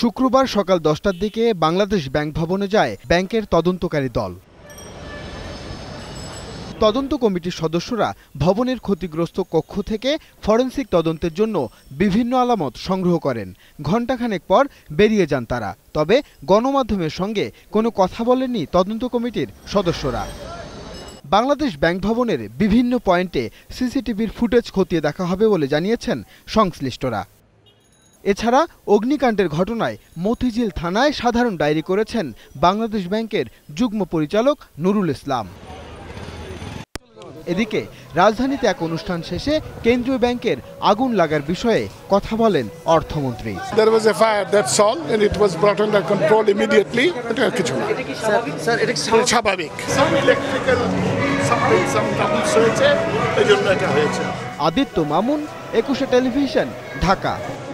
শুক্রবার সকাল দশটার দিকে বাংলাদেশ ব্যাংক ভবনে যায় ব্যাংকের তদন্তকারী দল তদন্ত কমিটির সদস্যরা ভবনের ক্ষতিগ্রস্ত কক্ষ থেকে ফরেন্সিক তদন্তের জন্য বিভিন্ন আলামত সংগ্রহ করেন ঘণ্টাখানেক পর বেরিয়ে যান তারা তবে গণমাধ্যমের সঙ্গে কোনো কথা বলেননি তদন্ত কমিটির সদস্যরা বাংলাদেশ ব্যাংক ভবনের বিভিন্ন পয়েন্টে সিসিটিভির ফুটেজ খতিয়ে দেখা হবে বলে জানিয়েছেন সংশ্লিষ্টরা এছাড়া অগ্নিকাণ্ডের ঘটনায় মতিঝিল থানায় সাধারণ ডায়েরি করেছেন বাংলাদেশ ব্যাংকের যুগ্ম পরিচালক নুরুল ইসলাম এদিকে রাজধানীতে এক অনুষ্ঠান শেষে কেন্দ্রীয় ব্যাংকের আগুন লাগার বিষয়ে কথা বলেন অর্থমন্ত্রী আদিত্য মামুন একুশে টেলিভিশন ঢাকা